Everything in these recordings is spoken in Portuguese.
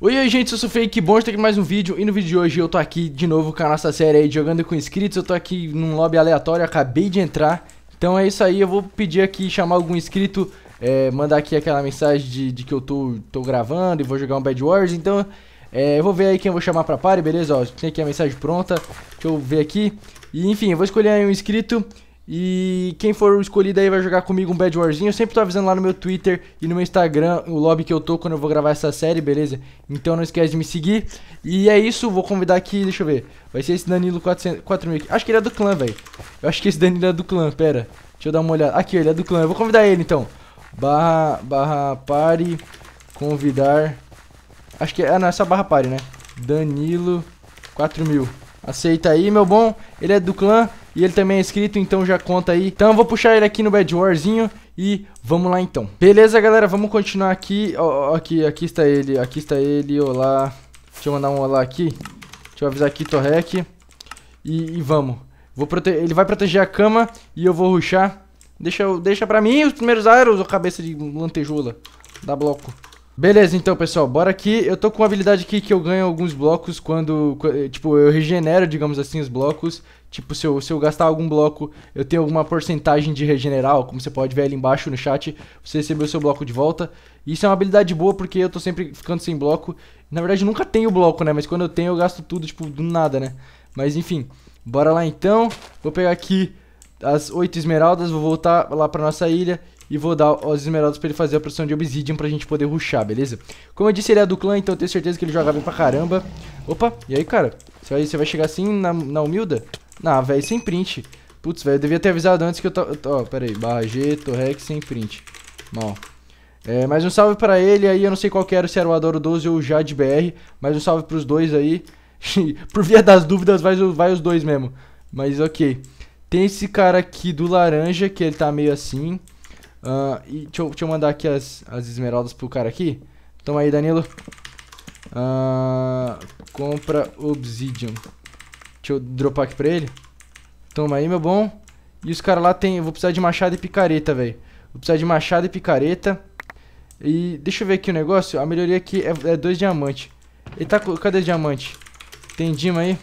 Oi, oi gente, eu sou o Fake, que bom estar aqui mais um vídeo e no vídeo de hoje eu tô aqui de novo com a nossa série aí, jogando com inscritos, eu tô aqui num lobby aleatório, acabei de entrar, então é isso aí, eu vou pedir aqui, chamar algum inscrito, é, mandar aqui aquela mensagem de, de, que eu tô, tô gravando e vou jogar um Bad Wars, então é, eu vou ver aí quem eu vou chamar pra party, beleza? Ó, tem aqui a mensagem pronta, deixa eu ver aqui, e enfim, eu vou escolher aí um inscrito, e quem for escolhido aí vai jogar comigo um Bad Warzinho. Eu sempre tô avisando lá no meu Twitter e no meu Instagram o lobby que eu tô quando eu vou gravar essa série, beleza? Então não esquece de me seguir. E é isso, vou convidar aqui, deixa eu ver. Vai ser esse Danilo 4000 aqui. Acho que ele é do clã, velho. Eu acho que esse Danilo é do clã, pera. Deixa eu dar uma olhada. Aqui, ele é do clã. Eu vou convidar ele, então. Barra, barra, pare, convidar. Acho que é, ah, não, é só barra pare, né? Danilo 4000. Aceita aí, meu bom. Ele é do clã. E ele também é inscrito, então já conta aí. Então eu vou puxar ele aqui no Bad Warzinho e vamos lá então. Beleza, galera, vamos continuar aqui. aqui, aqui está ele, aqui está ele, olá. Deixa eu mandar um olá aqui. Deixa eu avisar aqui, Torrec. E, e vamos. Vou prote... Ele vai proteger a cama e eu vou ruxar. Deixa, deixa pra mim os primeiros aros, ô cabeça de lantejola. Dá bloco. Beleza, então, pessoal, bora aqui. Eu tô com uma habilidade aqui que eu ganho alguns blocos quando, tipo, eu regenero, digamos assim, os blocos. Tipo, se eu, se eu gastar algum bloco, eu tenho alguma porcentagem de regenerar, como você pode ver ali embaixo no chat, você recebeu seu bloco de volta. Isso é uma habilidade boa, porque eu tô sempre ficando sem bloco. Na verdade, nunca tenho bloco, né? Mas quando eu tenho, eu gasto tudo, tipo, do nada, né? Mas enfim, bora lá então. Vou pegar aqui as oito esmeraldas, vou voltar lá pra nossa ilha e vou dar as esmeraldas pra ele fazer a produção de obsidian pra gente poder ruxar, beleza? Como eu disse, ele é do clã, então eu tenho certeza que ele joga bem pra caramba. Opa, e aí, cara? Você vai, você vai chegar assim na, na humilda? Ah, velho, sem print. Putz, velho, eu devia ter avisado antes que eu tava... Ó, oh, pera aí, barra G, Torrex, sem print. Mal. É, mais um salve pra ele aí, eu não sei qual que era, se era o Adoro 12 ou o Jade BR. Mais um salve pros dois aí. Por via das dúvidas, vai, vai os dois mesmo. Mas ok. Tem esse cara aqui do laranja, que ele tá meio assim. Uh, e deixa eu, deixa eu, mandar aqui as, as esmeraldas pro cara aqui. Toma aí, Danilo. Uh, compra Obsidian. Deixa eu dropar aqui pra ele. Toma aí, meu bom. E os caras lá tem... Eu vou precisar de machado e picareta, velho. Vou precisar de machado e picareta. E deixa eu ver aqui o negócio. A melhoria aqui é, é dois diamantes. Ele tá... com Cadê diamante? Tem Dima aí?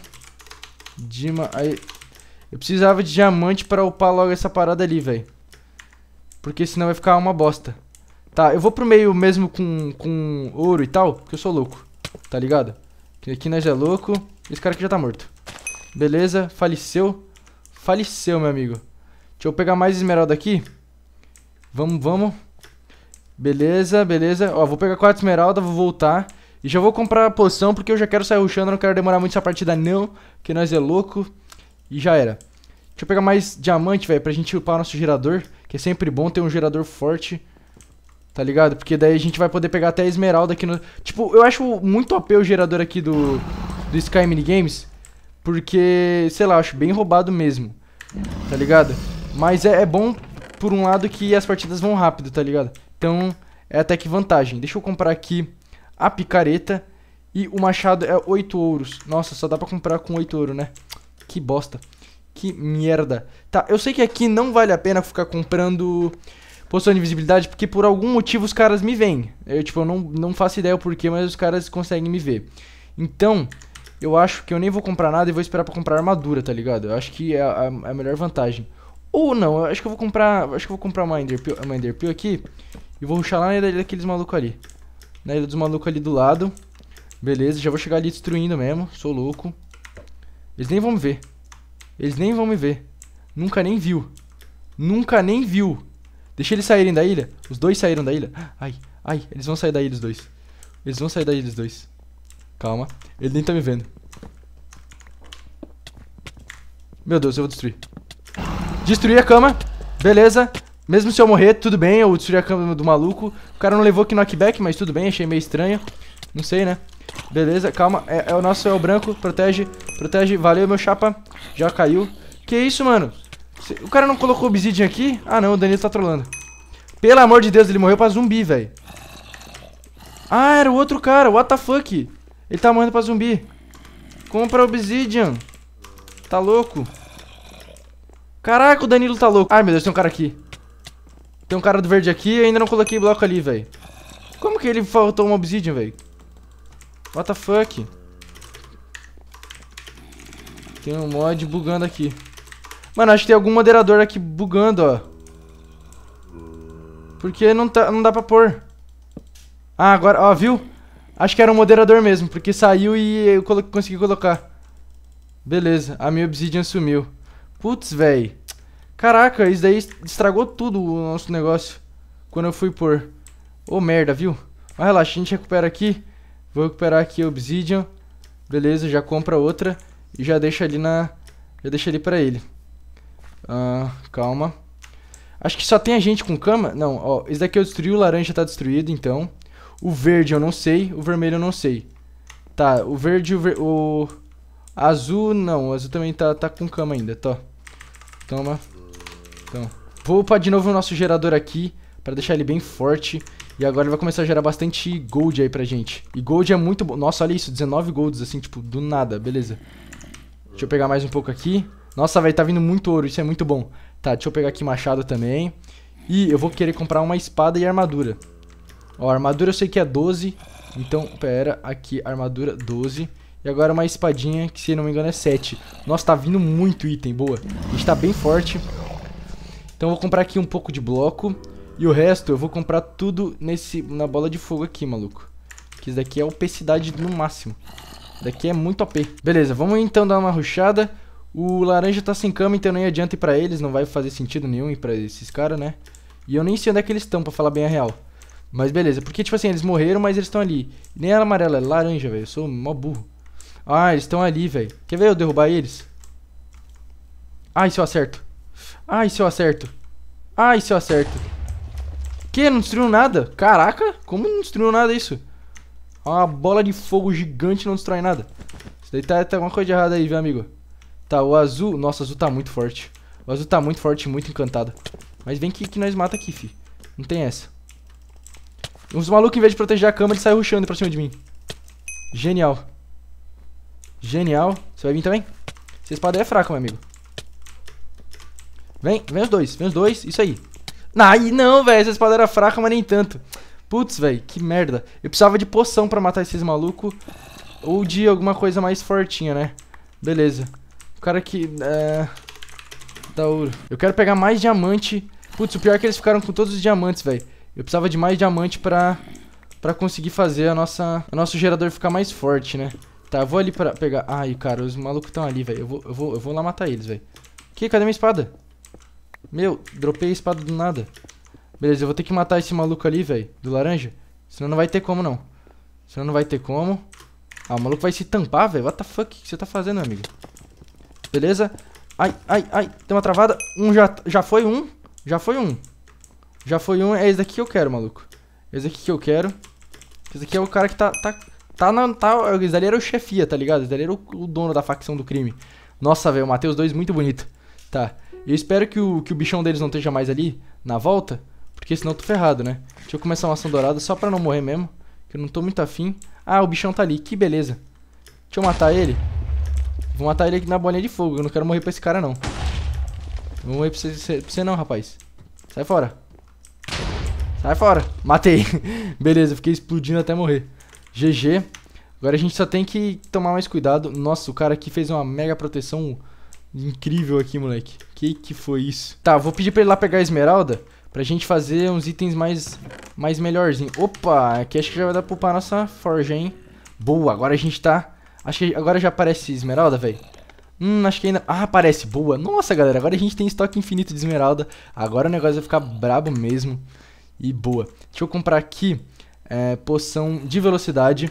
Dima aí. Eu precisava de diamante pra upar logo essa parada ali, velho. Porque senão vai ficar uma bosta. Tá, eu vou pro meio mesmo com, com ouro e tal, porque eu sou louco. Tá ligado? Aqui nós é louco. Esse cara aqui já tá morto. Beleza, faleceu. Faleceu, meu amigo. Deixa eu pegar mais esmeralda aqui. Vamos, vamos. Beleza, beleza. Ó, vou pegar quatro esmeralda, vou voltar. E já vou comprar a poção, porque eu já quero sair rushando, não quero demorar muito essa partida não, porque nós é louco. E já era. Deixa eu pegar mais diamante, velho, pra gente upar nosso gerador, que é sempre bom ter um gerador forte. Tá ligado? Porque daí a gente vai poder pegar até esmeralda aqui no... Tipo, eu acho muito OP o gerador aqui do, do Sky Minigames. Porque, sei lá, acho bem roubado mesmo. Tá ligado? Mas é, é bom, por um lado, que as partidas vão rápido, tá ligado? Então, é até que vantagem. Deixa eu comprar aqui a picareta. E o machado é 8 ouros. Nossa, só dá pra comprar com 8 ouro, né? Que bosta. Que merda. Tá, eu sei que aqui não vale a pena ficar comprando poção de invisibilidade, porque por algum motivo os caras me veem. Eu, tipo, eu não, não faço ideia o porquê, mas os caras conseguem me ver. Então, eu acho que eu nem vou comprar nada e vou esperar para comprar armadura, tá ligado? Eu acho que é a, a, melhor vantagem. Ou não, eu acho que eu vou comprar. Acho que eu vou comprar uma Enderpeel, uma Enderpeel aqui. E vou ruxar lá na ilha daqueles malucos ali. Na ilha dos malucos ali do lado. Beleza, já vou chegar ali destruindo mesmo. Sou louco. Eles nem vão me ver. Eles nem vão me ver. Nunca nem viu. Nunca nem viu. Deixa eles saírem da ilha. Os dois saíram da ilha. Ai, ai, eles vão sair da ilha os dois. Eles vão sair da ilha os dois. Calma. Ele nem tá me vendo. Meu Deus, eu vou destruir. Destruir a cama. Beleza. Mesmo se eu morrer, tudo bem. Eu destruí a cama do maluco. O cara não levou knockback, mas tudo bem. Achei meio estranho. Não sei, né? Beleza, calma. É, é o nosso, é o branco. Protege, protege. Valeu, meu chapa. Já caiu. Que isso, mano? O cara não colocou obsidian aqui? Ah, não. O Danilo tá trolando. Pelo amor de Deus, ele morreu pra zumbi, velho. Ah, era o outro cara. What the fuck? Ele tá morrendo pra zumbi. Compra obsidian. Tá louco? Caraca, o Danilo tá louco. Ai, meu Deus, tem um cara aqui. Tem um cara do verde aqui e ainda não coloquei bloco ali, velho. Como que ele faltou um obsidian, velho? What the fuck? Tem um mod bugando aqui. Mano, acho que tem algum moderador aqui bugando, ó. Porque não, tá, não dá pra pôr. Ah, agora, ó, viu? Acho que era um moderador mesmo, porque saiu e eu colo consegui colocar. Beleza, a minha obsidian sumiu. Putz, velho. Caraca, isso daí estragou tudo o nosso negócio. Quando eu fui por... Ô, oh, merda, viu? Mas relaxa, a gente recupera aqui. Vou recuperar aqui a obsidian. Beleza, já compra outra. E já deixa ali na... Já deixa ali pra ele. Ah, calma. Acho que só tem a gente com cama. Não, ó. Esse daqui eu destruí, o laranja tá destruído, então... O verde eu não sei, o vermelho eu não sei. Tá, o verde o, ver... o... azul não, o azul também tá, tá com cama ainda, tá. Toma. Então, vou upar de novo o nosso gerador aqui para deixar ele bem forte. E agora ele vai começar a gerar bastante gold aí pra gente. E gold é muito bom. Nossa, olha isso, 19 golds, assim, tipo, do nada, beleza. Deixa eu pegar mais um pouco aqui. Nossa, vai tá vindo muito ouro, isso é muito bom. Tá, deixa eu pegar aqui machado também. E eu vou querer comprar uma espada e armadura. Ó, armadura eu sei que é 12. Então, pera, aqui, armadura 12. E agora uma espadinha, que se não me engano é 7. Nossa, tá vindo muito item, boa. A gente tá bem forte. Então eu vou comprar aqui um pouco de bloco. E o resto eu vou comprar tudo nesse, na bola de fogo aqui, maluco. Que isso daqui é opacidade no máximo. Daqui é muito OP. Beleza, vamos então dar uma ruxada. O laranja tá sem cama, então nem adianta ir pra eles. Não vai fazer sentido nenhum ir pra esses caras, né? E eu nem sei onde é que eles estão, pra falar bem a real. Mas beleza, porque tipo assim, eles morreram, mas eles estão ali. Nem era amarela, era é laranja, velho. Eu sou mó burro. Ah, eles estão ali, velho. Quer ver eu derrubar eles? Ai, se eu acerto. Ai, se eu acerto. Ai, se eu acerto. Que? Não destruiu nada? Caraca, como não destruiu nada isso? É uma bola de fogo gigante não destrói nada. Isso daí tá, tá alguma coisa de errada aí, viu, amigo? Tá, o azul... Nossa, o azul tá muito forte. O azul tá muito forte muito encantado. Mas vem que, que nós mata aqui, fi. Não tem essa. Os malucos, em vez de proteger a cama, eles saem rushando pra cima de mim. Genial. Genial. Você vai vir também? Essa espada é fraca, meu amigo. Vem, vem os dois, vem os dois, isso aí. Ai, não, velho, essa espada era fraca, mas nem tanto. Putz, velho, que merda. Eu precisava de poção pra matar esses malucos. Ou de alguma coisa mais fortinha, né? Beleza. O cara que... É... Da ouro. Eu quero pegar mais diamante. Putz, o pior é que eles ficaram com todos os diamantes, velho. Eu precisava de mais diamante pra, pra conseguir fazer a nossa, o nosso gerador ficar mais forte, né? Tá, eu vou ali pra pegar... Ai, cara, os malucos estão ali, velho. Eu vou, eu, vou, eu vou lá matar eles, velho. Que? Cadê minha espada? Meu, dropei a espada do nada. Beleza, eu vou ter que matar esse maluco ali, velho, do laranja. Senão não vai ter como, não. Senão não vai ter como. Ah, o maluco vai se tampar, velho. What the fuck? O que você tá fazendo, amigo? Beleza? Ai, ai, ai. Tem uma travada. Um já, já foi um. Já foi um. Já foi um, é esse daqui que eu quero, maluco. Esse daqui que eu quero. Esse daqui é o cara que tá... tá Tá na. Tá, esse dali era o chefia, tá ligado? Esse dali era o, o dono da facção do crime. Nossa, velho, matei os dois muito bonito. Tá. Eu espero que o, que o bichão deles não esteja mais ali na volta. Porque senão eu tô ferrado, né? Deixa eu começar uma ação dourada só pra não morrer mesmo. Que eu não tô muito afim. Ah, o bichão tá ali. Que beleza. Deixa eu matar ele. Vou matar ele aqui na bolinha de fogo. Eu não quero morrer pra esse cara, não. Não vou morrer pra você, pra você não, rapaz. Sai fora. Sai fora. Matei. Beleza, fiquei explodindo até morrer. GG. Agora a gente só tem que tomar mais cuidado. Nossa, o cara aqui fez uma mega proteção incrível aqui, moleque. Que que foi isso? Tá, vou pedir pra ele lá pegar a esmeralda. Pra gente fazer uns itens mais, mais melhorzinho. Opa, aqui acho que já vai dar pra upar a nossa forja, hein? Boa, agora a gente tá... Acho que agora já aparece esmeralda, velho. Hum, acho que ainda... Ah, aparece. Boa. Nossa, galera, agora a gente tem estoque infinito de esmeralda. Agora o negócio vai ficar brabo mesmo. E boa. Deixa eu comprar aqui é, poção de velocidade.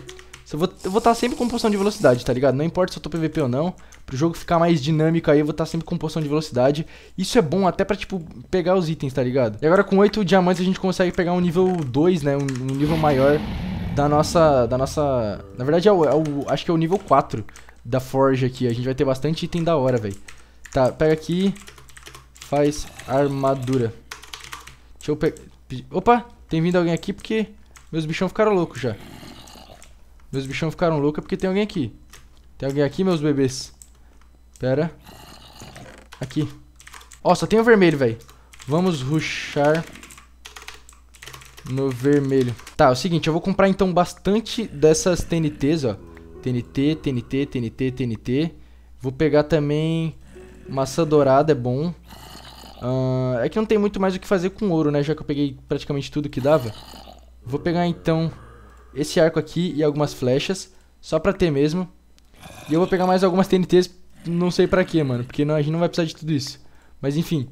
Eu vou, eu vou estar tá sempre com poção de velocidade, tá ligado? Não importa se eu tô PVP ou não. Pro jogo ficar mais dinâmico aí, eu vou estar tá sempre com poção de velocidade. Isso é bom até pra, tipo, pegar os itens, tá ligado? E agora com 8 diamantes a gente consegue pegar um nível 2, né? Um, um nível maior da nossa... Da nossa... Na verdade, é o, é o, acho que é o nível 4 da Forge aqui. A gente vai ter bastante item da hora, velho. Tá, pega aqui. Faz armadura. Deixa eu pegar... Opa, tem vindo alguém aqui porque meus bichão ficaram loucos já. Meus bichão ficaram loucos porque tem alguém aqui. Tem alguém aqui, meus bebês? Pera. Aqui. Ó, oh, só tem o vermelho, velho. Vamos ruxar no vermelho. Tá, é o seguinte, eu vou comprar então bastante dessas TNTs, ó. TNT, TNT, TNT, TNT. Vou pegar também maçã dourada, é bom. Uh, é que não tem muito mais o que fazer com ouro, né? Já que eu peguei praticamente tudo que dava. Vou pegar então esse arco aqui e algumas flechas, só pra ter mesmo. E eu vou pegar mais algumas TNTs, não sei pra quê, mano, porque não, a gente não vai precisar de tudo isso. Mas enfim,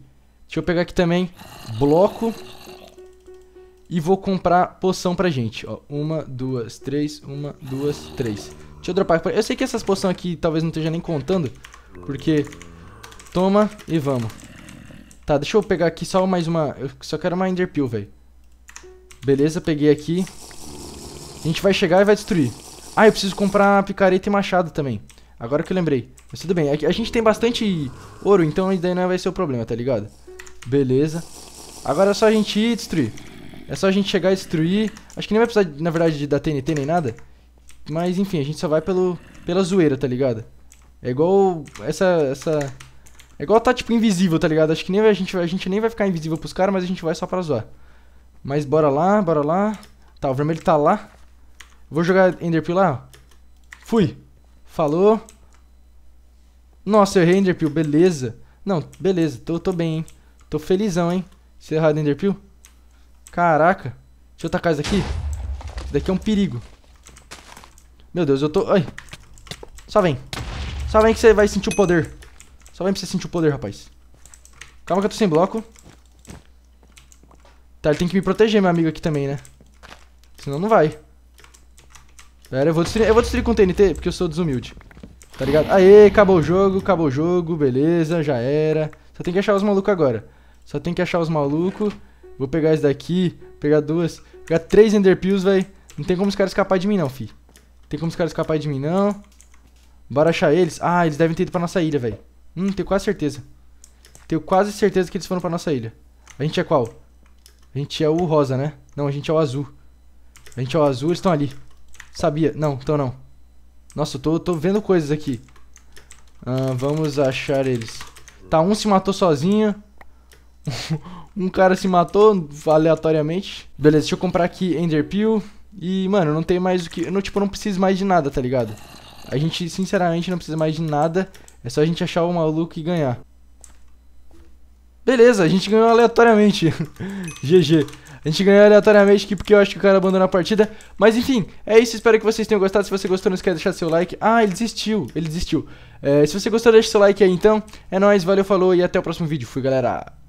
deixa eu pegar aqui também bloco e vou comprar poção pra gente. Ó, uma, duas, três, uma, duas, três. Deixa eu dropar. Eu sei que essas poções aqui talvez não esteja nem contando, porque... Toma e vamos. Tá, deixa eu pegar aqui só mais uma... Eu só quero uma Enderpeel, velho. Beleza, peguei aqui. A gente vai chegar e vai destruir. Ah, eu preciso comprar picareta e machado também. Agora que eu lembrei. Mas tudo bem, a gente tem bastante ouro, então isso daí não vai ser o problema, tá ligado? Beleza. Agora é só a gente ir e destruir. É só a gente chegar e destruir. Acho que nem vai precisar, na verdade, da TNT nem nada. Mas, enfim, a gente só vai pelo, pela zoeira, tá ligado? É igual essa, essa é igual tá, tipo, invisível, tá ligado? Acho que nem a gente, a gente nem vai ficar invisível pros caras, mas a gente vai só pra zoar. Mas bora lá, bora lá. Tá, o vermelho tá lá. Vou jogar Enderpeel lá. Fui. Falou. Nossa, eu errei Enderpeel, beleza. Não, beleza, tô, tô bem, hein. Tô felizão, hein. Se errar Enderpeel. Caraca. Deixa eu tacar isso daqui. Isso daqui é um perigo. Meu Deus, eu tô... Ai. Só vem. Só vem que você vai sentir o poder. Só vem pra você sentir o poder, rapaz. Calma que eu tô sem bloco. Tá, ele tem que me proteger, meu amigo, aqui também, né? Senão não vai. Pera, eu vou destruir, eu vou destruir com TNT, porque eu sou desumilde. Tá ligado? Aê, acabou o jogo, acabou o jogo, beleza, já era. Só tem que achar os malucos agora. Só tem que achar os malucos. Vou pegar esse daqui, pegar duas, pegar três enderpeels, véi. Não tem como os caras escapar de mim, não, fi. Não tem como os caras escapar de mim, não. Bora achar eles. Ah, eles devem ter ido pra nossa ilha, velho. Hum, tenho quase certeza. Tenho quase certeza que eles foram pra nossa ilha. A gente é qual? A gente é o rosa, né? Não, a gente é o azul. A gente é o azul, eles estão ali. Sabia. Não, então não. Nossa, eu tô, tô vendo coisas aqui. Ah, vamos achar eles. Tá, um se matou sozinho. um cara se matou aleatoriamente. Beleza, deixa eu comprar aqui Enderpeel. E, mano, não tem mais o que... Eu não, tipo, não preciso mais de nada, tá ligado? A gente, sinceramente, não precisa mais de nada. É só a gente achar o maluco e ganhar. Beleza, a gente ganhou aleatoriamente. GG. A gente ganhou aleatoriamente aqui porque eu acho que o cara abandonou a partida. Mas enfim, é isso. Espero que vocês tenham gostado. Se você gostou, não esquece de deixar seu like. Ah, ele desistiu. Ele desistiu. É, se você gostou, deixa seu like aí então. É nóis, valeu, falou e até o próximo vídeo. Fui, galera.